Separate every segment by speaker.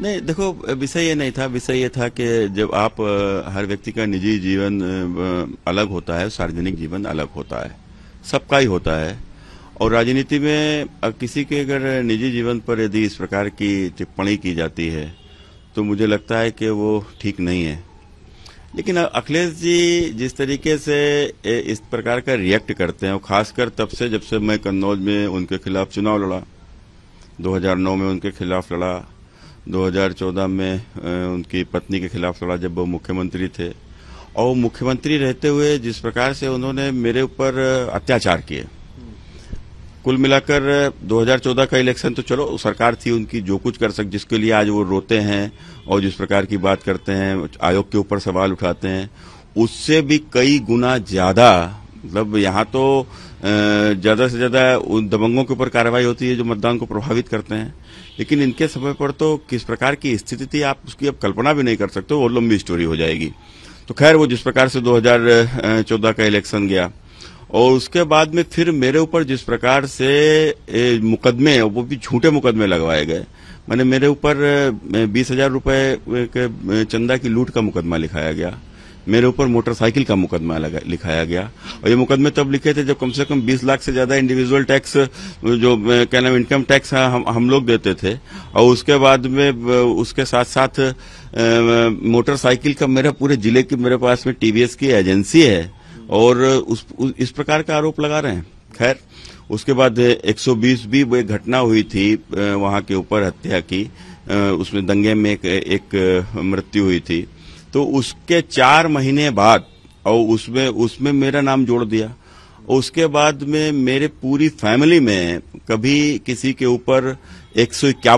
Speaker 1: नहीं देखो विषय ये नहीं था विषय ये था कि जब आप हर व्यक्ति का निजी जीवन अलग होता है सार्वजनिक जीवन अलग होता है सबका ही होता है और राजनीति में किसी के अगर निजी जीवन पर यदि इस प्रकार की टिप्पणी की जाती है तो मुझे लगता है कि वो ठीक नहीं है लेकिन अखिलेश जी जिस तरीके से इस प्रकार का रिएक्ट करते हैं और खासकर तब से जब से मैं कन्नौज में उनके खिलाफ चुनाव लड़ा 2009 में उनके खिलाफ लड़ा 2014 में उनकी पत्नी के खिलाफ लड़ा जब वो मुख्यमंत्री थे और मुख्यमंत्री रहते हुए जिस प्रकार से उन्होंने मेरे ऊपर अत्याचार किए कुल मिलाकर 2014 का इलेक्शन तो चलो सरकार थी उनकी जो कुछ कर सक जिसके लिए आज वो रोते हैं और जिस प्रकार की बात करते हैं आयोग के ऊपर सवाल उठाते हैं उससे भी कई गुना ज्यादा मतलब यहाँ तो ज्यादा से ज्यादा उन दबंगों के ऊपर कार्रवाई होती है जो मतदान को प्रभावित करते हैं लेकिन इनके समय पर तो किस प्रकार की स्थिति थी आप उसकी अब कल्पना भी नहीं कर सकते वो लंबी स्टोरी हो जाएगी तो खैर वो जिस प्रकार से 2014 का इलेक्शन गया और उसके बाद में फिर मेरे ऊपर जिस प्रकार से मुकदमे वो भी झूठे मुकदमे लगवाए गए मैंने मेरे ऊपर बीस हजार रुपये के चंदा की लूट का मुकदमा लिखाया गया मेरे ऊपर मोटरसाइकिल का मुकदमा लिखाया गया और ये मुकदमे तब लिखे थे जब कम से कम 20 लाख से ज्यादा इंडिविजुअल टैक्स जो क्या नाम इनकम टैक्स हम हम लोग देते थे और उसके बाद में उसके साथ साथ मोटरसाइकिल का मेरा पूरे जिले की मेरे पास में टीवीएस की एजेंसी है और उस, उस इस प्रकार का आरोप लगा रहे हैं खैर उसके बाद 120 भी वो एक घटना हुई थी वहां के ऊपर हत्या की उसमें दंगे में एक, एक मृत्यु हुई थी तो उसके चार महीने बाद और उसमें उसमें मेरा नाम जोड़ दिया उसके बाद में मेरे पूरी फैमिली में कभी किसी के ऊपर एक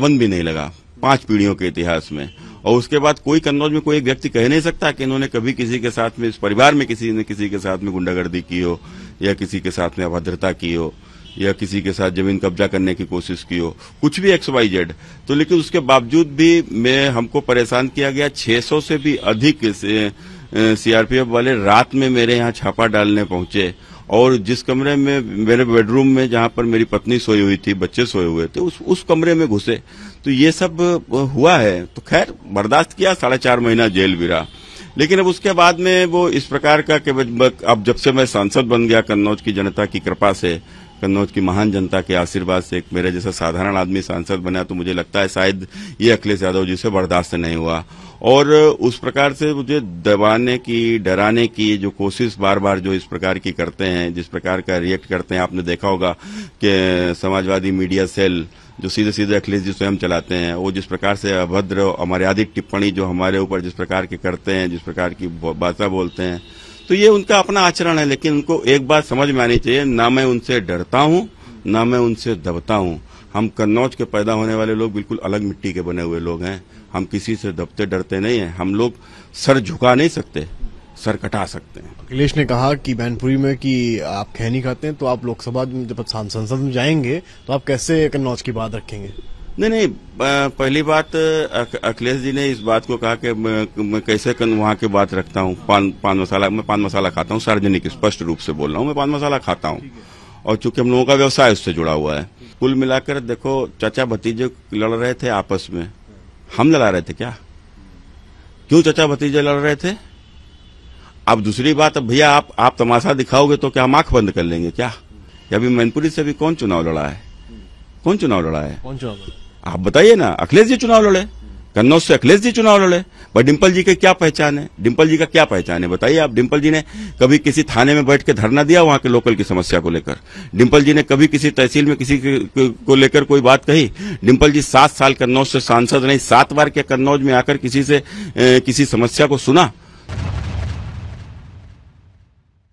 Speaker 1: भी नहीं लगा पांच पीढ़ियों के इतिहास में और उसके बाद कोई कन्नौज में कोई एक व्यक्ति कह नहीं सकता कि इन्होंने कभी किसी के साथ में इस परिवार में किसी ने किसी के साथ में गुंडागर्दी की हो या किसी के साथ में अभद्रता की हो या किसी के साथ जमीन कब्जा करने की कोशिश की हो कुछ भी एक्स वाई जेड तो लेकिन उसके बावजूद भी मैं हमको परेशान किया गया 600 से भी अधिक सीआरपीएफ वाले रात में मेरे यहाँ छापा डालने पहुंचे और जिस कमरे में मेरे बेडरूम में जहां पर मेरी पत्नी सोई हुई थी बच्चे सोए हुए थे उस उस कमरे में घुसे तो ये सब हुआ है तो खैर बर्दाश्त किया साढ़े चार महीना जेल भी रहा लेकिन अब उसके बाद में वो इस प्रकार का कि अब जब से मैं सांसद बन गया कन्नौज की जनता की कृपा से कन्नौज की महान जनता के आशीर्वाद से एक मेरे जैसा साधारण आदमी सांसद बना तो मुझे लगता है शायद ये अखिलेश यादव जी से बर्दाश्त नहीं हुआ और उस प्रकार से मुझे दबाने की डराने की जो कोशिश बार बार जो इस प्रकार की करते हैं जिस प्रकार का रिएक्ट करते हैं आपने देखा होगा कि समाजवादी मीडिया सेल जो सीधे सीधे अखिलेश जी स्वयं चलाते हैं वो जिस प्रकार से अभद्र अमर्यादित टिप्पणी जो हमारे ऊपर जिस प्रकार के करते हैं जिस प्रकार की बातें बोलते हैं तो ये उनका अपना आचरण है लेकिन उनको एक बात समझ में आनी चाहिए ना मैं उनसे डरता हूँ ना मैं उनसे दबता हूँ हम कन्नौज के पैदा होने वाले लोग बिल्कुल अलग मिट्टी के बने हुए लोग हैं हम किसी से दबते डरते नहीं हैं हम लोग सर झुका नहीं सकते सर कटा सकते हैं अखिलेश ने कहा कि बैनपुरी में कि आप नहीं खाते हैं तो आप लोकसभा में जब संसद में जाएंगे तो आप कैसे कन्नौज की बात रखेंगे नहीं नहीं पहली बात अखिलेश जी ने इस बात को कहा कि मैं, मैं कैसे वहाँ की बात रखता हूँ पान पान मसाला मैं पान मसाला खाता हूँ सार्वजनिक स्पष्ट रूप से बोल रहा हूँ मैं पान मसाला खाता हूँ और चूंकि हम लोगों का व्यवसाय उससे जुड़ा हुआ है कुल मिलाकर देखो चाचा भतीजे लड़ रहे थे आपस में हम लड़ा रहे थे क्या क्यों चाचा भतीजे लड़ रहे थे अब दूसरी बात भैया आप आप तमाशा दिखाओगे तो क्या हम आंख बंद कर लेंगे क्या अभी मैनपुरी से भी कौन चुनाव लड़ा है कौन चुनाव लड़ा है कौन चुनाव आप बताइए ना अखिलेश जी चुनाव लड़े कन्नौज से अखिलेश जी चुनाव लड़े पर डिम्पल जी की क्या पहचान है डिम्पल जी का क्या पहचान है बताइए आप डिम्पल जी ने कभी किसी थाने में बैठ के धरना दिया वहां के लोकल की समस्या को लेकर डिम्पल जी ने कभी किसी तहसील में किसी को लेकर कोई बात कही डिम्पल जी सात साल कन्नौज से सांसद नहीं सात बार के कन्नौज में आकर किसी से ए, किसी समस्या को सुना